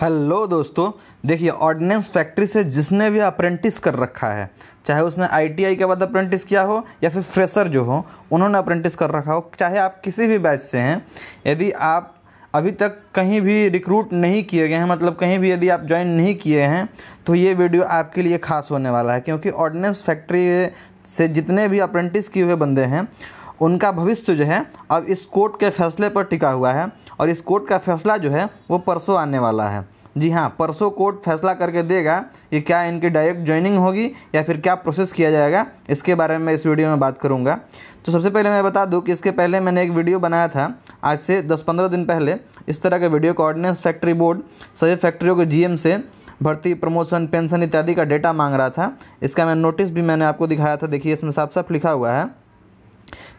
hello दोस्तों देखिए ordnance factory से जिसने भी अप्रेंटिस कर रखा है चाहे उसने आईटीआई के बाद अप्रेंटिस किया हो या फिर फ्रेशर जो हो उन्होंने अप्रेंटिस कर रखा हो चाहे आप किसी भी बैच से हैं यदि आप अभी तक कहीं भी रिक्रूट नहीं किए गए हैं मतलब कहीं भी यदि आप ज्वाइन नहीं किए हैं तो ये वीडियो आपके लिए खास होने वाला है क्योंकि ऑर्डिनेंस फैक्ट्री से जितने भी अप्रेंटिस किए हुए बंदे हैं उनका भविष्य जो है अब इस कोर्ट के फैसले पर टिका हुआ है और इस कोर्ट का फैसला जो है वो परसों आने वाला है जी हाँ परसों कोर्ट फैसला करके देगा कि क्या इनकी डायरेक्ट ज्वाइनिंग होगी या फिर क्या प्रोसेस किया जाएगा इसके बारे में इस वीडियो में बात करूँगा तो सबसे पहले मैं बता दूँ कि इसके पहले मैंने एक वीडियो बनाया था आज से दस पंद्रह दिन पहले इस तरह के वीडियो ऑर्डिनेंस फैक्ट्री बोर्ड सभी फैक्ट्रियों के जी से भर्ती प्रमोशन पेंशन इत्यादि का डेटा मांग रहा था इसका मैं नोटिस भी मैंने आपको दिखाया था देखिए इसमें साफ साफ लिखा हुआ है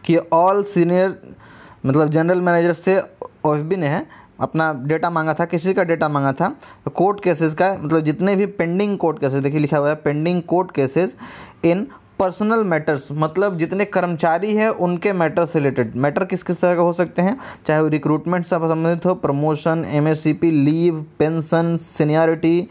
कि ऑल सीनियर मतलब जनरल मैनेजर से ओएफबी ने है अपना डेटा मांगा था किसी का डेटा मांगा था कोर्ट केसेस का मतलब जितने भी पेंडिंग कोर्ट केसेस देखिए लिखा हुआ है pending court cases in personal matters मतलब जितने कर्मचारी हैं उनके मैटर से रिलेटेड मैटर किस किस तरह के हो सकते हैं चाहे वो रिक्रूटमेंट से संबंधित हो promotion M leave pension seniority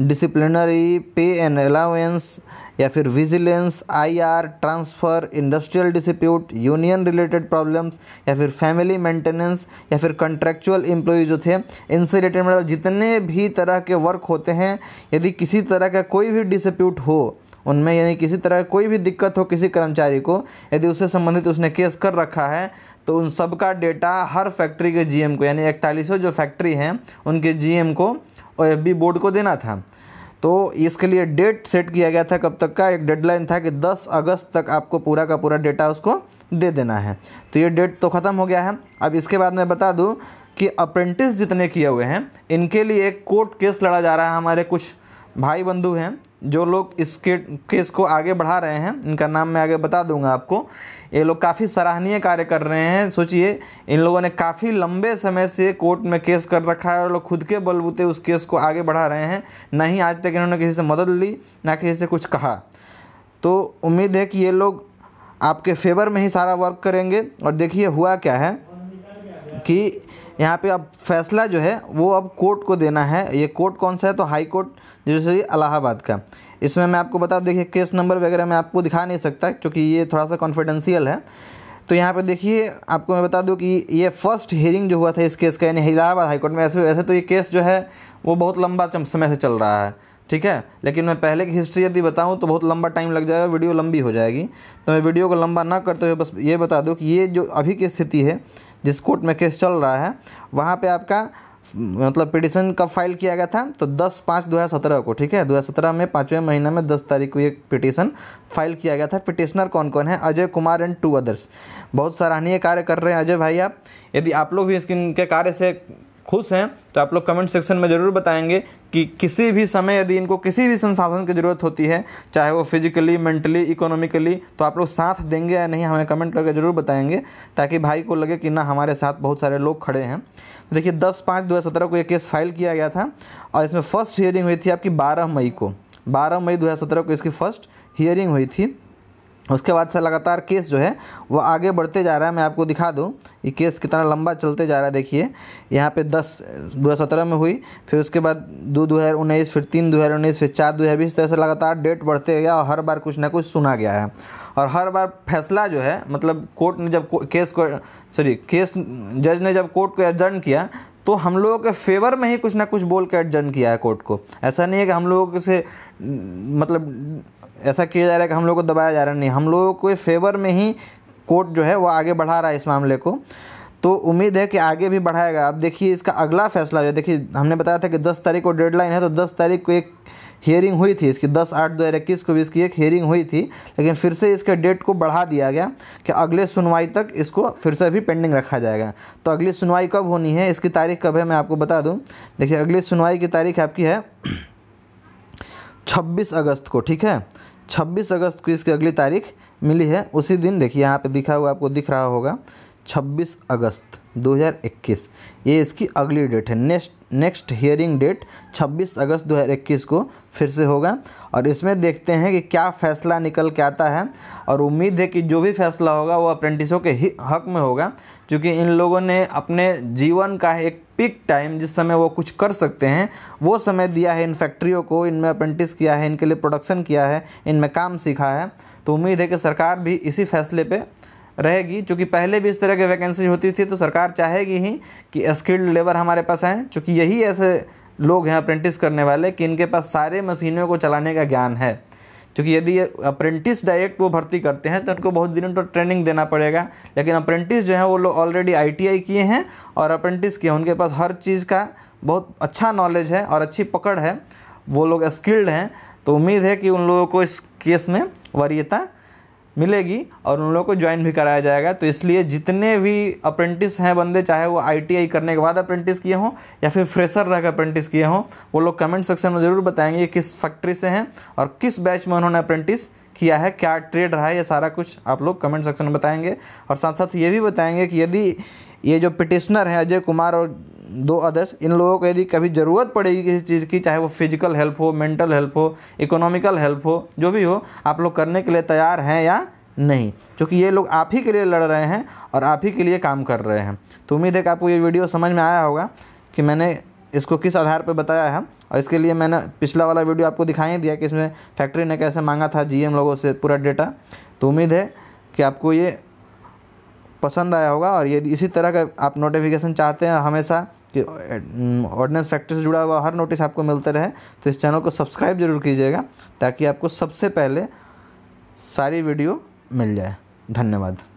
disciplinary pay and allowance या फिर vigilance IR transfer industrial dispute union related problems या फिर फैमिली मेंटेनेंस या फिर कंट्रेक्चुअल एम्प्लॉज जो थे इनसे रिलेटेड मतलब जितने भी तरह के वर्क होते हैं यदि किसी तरह का कोई भी डिस्प्यूट हो उनमें यानी किसी तरह की कोई भी दिक्कत हो किसी कर्मचारी को यदि उससे संबंधित उसने केस कर रखा है तो उन सब का डेटा हर फैक्ट्री के जीएम को यानी इकतालीसों जो फैक्ट्री हैं उनके जीएम को और एफ बोर्ड को देना था तो इसके लिए डेट सेट किया गया था कब तक का एक डेडलाइन था कि 10 अगस्त तक आपको पूरा का पूरा डेटा उसको दे देना है तो ये डेट तो ख़त्म हो गया है अब इसके बाद मैं बता दूँ कि अप्रेंटिस जितने किए हुए हैं इनके लिए एक कोर्ट केस लड़ा जा रहा है हमारे कुछ भाई बंधु हैं जो लोग इसके केस को आगे बढ़ा रहे हैं इनका नाम मैं आगे बता दूंगा आपको ये लोग काफ़ी सराहनीय कार्य कर रहे हैं सोचिए इन लोगों ने काफ़ी लंबे समय से कोर्ट में केस कर रखा है और लोग खुद के बलबूते उस केस को आगे बढ़ा रहे हैं ना ही आज तक इन्होंने किसी से मदद ली ना किसी से कुछ कहा तो उम्मीद है कि ये लोग आपके फेवर में ही सारा वर्क करेंगे और देखिए हुआ क्या है कि यहाँ पे अब फैसला जो है वो अब कोर्ट को देना है ये कोर्ट कौन सा है तो हाई कोर्ट जैसे इलाहाबाद का इसमें मैं आपको बता देखिए केस नंबर वगैरह मैं आपको दिखा नहीं सकता क्योंकि ये थोड़ा सा कॉन्फिडेंशियल है तो यहाँ पे देखिए आपको मैं बता दूँ कि ये फर्स्ट हेयरिंग जो हुआ था इस केस का यानी इलाहाबाद हाईकोर्ट में ऐसे वैसे तो ये केस जो है वो बहुत लंबा समय से चल रहा है ठीक है लेकिन मैं पहले की हिस्ट्री यदि बताऊं तो बहुत लंबा टाइम लग जाएगा वीडियो लंबी हो जाएगी तो मैं वीडियो को लंबा ना करते हुए बस ये बता दूँ कि ये जो अभी की स्थिति है जिस कोर्ट में केस चल रहा है वहाँ पे आपका मतलब पिटिशन कब फाइल किया गया था तो 10 पाँच 2017 को ठीक है 2017 में पाँचवें महीने में 10 तारीख को ये पिटिशन फाइल किया गया था पिटिशनर कौन कौन है Ajay Kumar and two others बहुत सराहनीय कार्य कर रहे हैं अजय भाई आप यदि आप लोग भी इसके कार्य से खुश हैं तो आप लोग कमेंट सेक्शन में ज़रूर बताएंगे कि किसी भी समय यदि इनको किसी भी संसाधन की ज़रूरत होती है चाहे वो फिजिकली मेंटली इकोनॉमिकली तो आप लोग साथ देंगे या नहीं हमें कमेंट करके ज़रूर बताएंगे ताकि भाई को लगे कि ना हमारे साथ बहुत सारे लोग खड़े हैं तो देखिए दस पाँच दो को ये केस फाइल किया गया था और इसमें फर्स्ट हियरिंग हुई थी आपकी बारह मई को बारह मई दो को इसकी फ़र्स्ट हियरिंग हुई थी उसके बाद से लगातार केस जो है वह आगे बढ़ते जा रहा है मैं आपको दिखा दूँ ये केस कितना लंबा चलते जा रहा है देखिए यहाँ पे दस दो हज़ार सत्रह में हुई फिर उसके बाद दो दो हज़ार उन्नीस फिर तीन दो हज़ार उन्नीस फिर चार दो हज़ार बीस तरह तो से लगातार डेट बढ़ते गया और हर बार कुछ ना कुछ सुना गया है और हर बार फैसला जो है मतलब कोर्ट ने जब को, केस को सॉरी केस जज ने जब कोर्ट को एडजर्न किया तो हम लोगों के फेवर में ही कुछ ना कुछ बोल के एडजर्न किया है कोर्ट को ऐसा नहीं है कि हम लोगों से मतलब ऐसा किया जा रहा है कि हम लोग को दबाया जा रहा नहीं हम लोगों के फेवर में ही कोर्ट जो है वो आगे बढ़ा रहा है इस मामले को तो उम्मीद है कि आगे भी बढ़ाएगा अब देखिए इसका अगला फैसला जो देखिए हमने बताया था कि 10 तारीख को डेडलाइन है तो 10 तारीख को एक हियरिंग हुई थी इसकी 10 आठ दो हज़ार इक्कीस को भी इसकी एक हियरिंग हुई थी लेकिन फिर से इसके डेट को बढ़ा दिया गया कि अगले सुनवाई तक इसको फिर से भी पेंडिंग रखा जाएगा तो अगली सुनवाई कब होनी है इसकी तारीख कब है मैं आपको बता दूँ देखिए अगली सुनवाई की तारीख आपकी है 26 अगस्त को ठीक है 26 अगस्त को इसकी अगली तारीख मिली है उसी दिन देखिए यहाँ पे दिखा हुआ आपको दिख रहा होगा 26 अगस्त 2021 ये इसकी अगली डेट है नेक्स्ट नेक्स्ट हियरिंग डेट 26 अगस्त 2021 को फिर से होगा और इसमें देखते हैं कि क्या फैसला निकल के आता है और उम्मीद है कि जो भी फैसला होगा वो अप्रेंटिसों के हक में होगा क्योंकि इन लोगों ने अपने जीवन का एक पिक टाइम जिस समय वो कुछ कर सकते हैं वो समय दिया है इन फैक्ट्रियों को इनमें अप्रेंटिस किया है इनके लिए प्रोडक्शन किया है इनमें काम सीखा है तो उम्मीद है कि सरकार भी इसी फैसले पर रहेगी चूँकि पहले भी इस तरह की वैकेंसी होती थी तो सरकार चाहेगी ही कि स्किल्ड लेबर हमारे पास आएँ चूँकि यही ऐसे लोग हैं अप्रेंटिस करने वाले कि इनके पास सारे मशीनों को चलाने का ज्ञान है क्योंकि यदि अप्रेंटिस डायरेक्ट वो भर्ती करते हैं तो उनको बहुत दिनों तो ट्रेनिंग देना पड़ेगा लेकिन अप्रेंटिस जो है वो लोग ऑलरेडी आईटीआई किए हैं और अप्रेंटिस किए उनके पास हर चीज़ का बहुत अच्छा नॉलेज है और अच्छी पकड़ है वो लोग स्किल्ड हैं तो उम्मीद है कि उन लोगों को इस केस में वरीयता मिलेगी और उन लोगों को ज्वाइन भी कराया जाएगा तो इसलिए जितने भी अप्रेंटिस हैं बंदे चाहे वो आईटीआई करने के बाद अप्रेंटिस किए हों या फिर फ्रेशर रहकर अप्रेंटिस किए हों वो लोग कमेंट सेक्शन में ज़रूर बताएंगे किस फैक्ट्री से हैं और किस बैच में उन्होंने अप्रेंटिस किया है क्या ट्रेड रहा है ये सारा कुछ आप लोग कमेंट सेक्शन में बताएंगे और साथ साथ ये भी बताएंगे कि यदि ये जो पिटिशनर हैं अजय कुमार और दो अदर्स इन लोगों को यदि कभी ज़रूरत पड़ेगी किसी चीज़ की चाहे वो फिजिकल हेल्प हो मेंटल हेल्प हो इकोनॉमिकल हेल्प हो जो भी हो आप लोग करने के लिए तैयार हैं या नहीं क्योंकि ये लोग आप ही के लिए लड़ रहे हैं और आप ही के लिए काम कर रहे हैं तो उम्मीद है कि आपको ये वीडियो समझ में आया होगा कि मैंने इसको किस आधार पर बताया है और इसके लिए मैंने पिछला वाला वीडियो आपको दिखाई दिया कि इसमें फैक्ट्री ने कैसे मांगा था जी लोगों से पूरा डेटा तो उम्मीद है कि आपको ये पसंद आया होगा और यदि इसी तरह का आप नोटिफिकेशन चाहते हैं हमेशा कि ऑर्डिनेंस फैक्ट्री से जुड़ा हुआ हर नोटिस आपको मिलता रहे तो इस चैनल को सब्सक्राइब जरूर कीजिएगा ताकि आपको सबसे पहले सारी वीडियो मिल जाए धन्यवाद